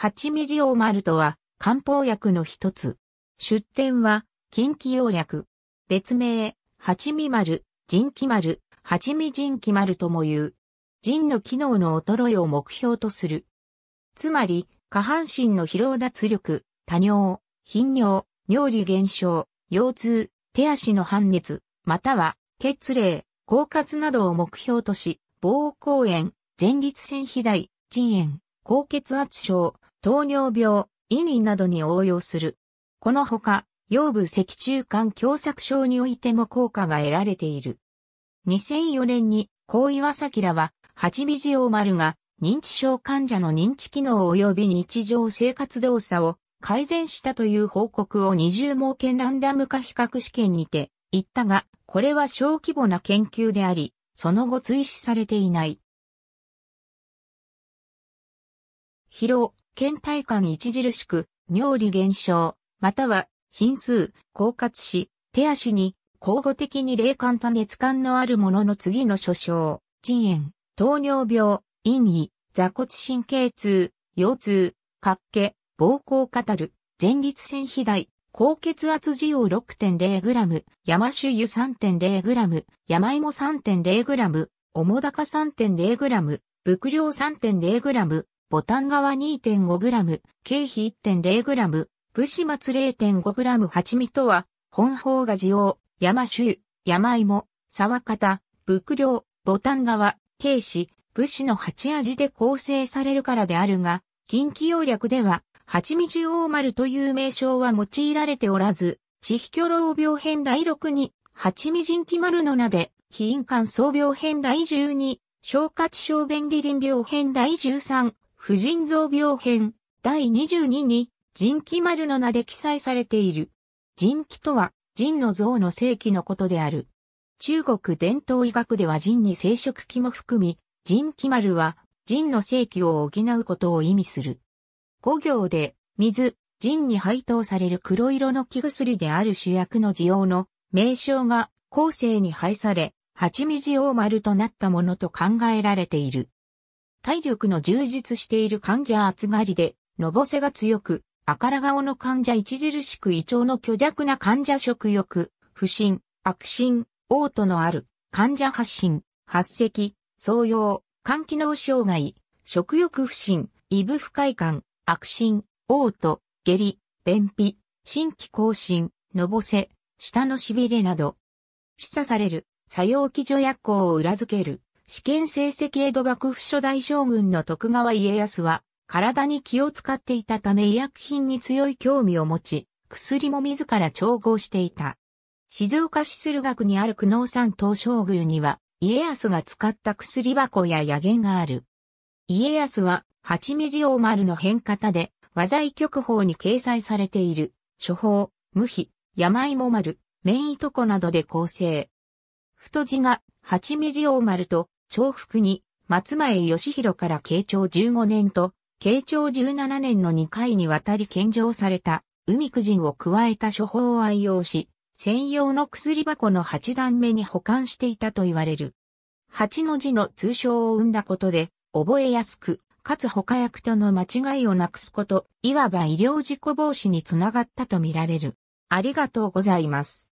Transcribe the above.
八味王丸とは漢方薬の一つ。出典は近畿用薬。別名、八味丸、腎気丸、八味腎気丸とも言う。腎の機能の衰えを目標とする。つまり、下半身の疲労脱力、多尿、頻尿、尿理減少、腰痛、手足の半熱、または血霊、狡猾などを目標とし、膀胱炎、前立腺肥大、腎炎、高血圧症、糖尿病、胃になどに応用する。このほか、腰部脊柱管狭窄症においても効果が得られている。2004年に、高岩崎らは、八尾塩丸が、認知症患者の認知機能及び日常生活動作を改善したという報告を二重盲検ランダム化比較試験にて言ったが、これは小規模な研究であり、その後追試されていない。疲労、倦怠感著しく、尿利減少、または、頻数、狡猾し、手足に、交互的に冷感と熱感のあるものの次の所傷、腎炎、糖尿病、陰翳、座骨神経痛、腰痛、滑気、膀胱タる、前立腺肥大、高血圧需要 6.0g、山酒油 3.0g、山芋 3.0g、重高 3.0g、伏量 3.0g、ボタン側 2.5g、経費 1.0g、武士末 0.5g 蜂蜜とは、本方が地王、山州、山芋、沢方、仏領、ボタン側、経視、武士の八味で構成されるからであるが、近畿要略では、八味王丸という名称は用いられておらず、地域巨老病編第6に、八味人気丸の名で、非印間総病編第12、消化地小便理林病編第13、婦人造病編第22に人気丸の名で記載されている。人気とは人の像の正規のことである。中国伝統医学では人に生殖器も含み、人気丸は人の正規を補うことを意味する。五行で水、人に配当される黒色の木薬である主役の地黄の名称が後世に配され、八味地丸となったものと考えられている。体力の充実している患者厚がりで、のぼせが強く、赤ら顔の患者著しく胃腸の虚弱な患者食欲、不振、悪心、嘔吐のある、患者発疹、発咳、創用、肝機能障害、食欲不振、胃部不快感、悪心、嘔吐、下痢、便秘、新規更新、のぼせ、舌のしびれなど、示唆される、作用基準薬効を裏付ける。試験成績江戸幕府初代将軍の徳川家康は、体に気を使っていたため医薬品に強い興味を持ち、薬も自ら調合していた。静岡市駿河区にある久能山東照宮には、家康が使った薬箱やや源がある。家康は、八味地王丸の変方で、和剤局法に掲載されている、処方、無比、山芋丸、綿糸子などで構成。太字が、八味地王丸と、重複に、松前義弘から慶長15年と、慶長17年の2回にわたり献上された、海くじを加えた処方を愛用し、専用の薬箱の8段目に保管していたと言われる。8の字の通称を生んだことで、覚えやすく、かつ他役との間違いをなくすこと、いわば医療事故防止につながったとみられる。ありがとうございます。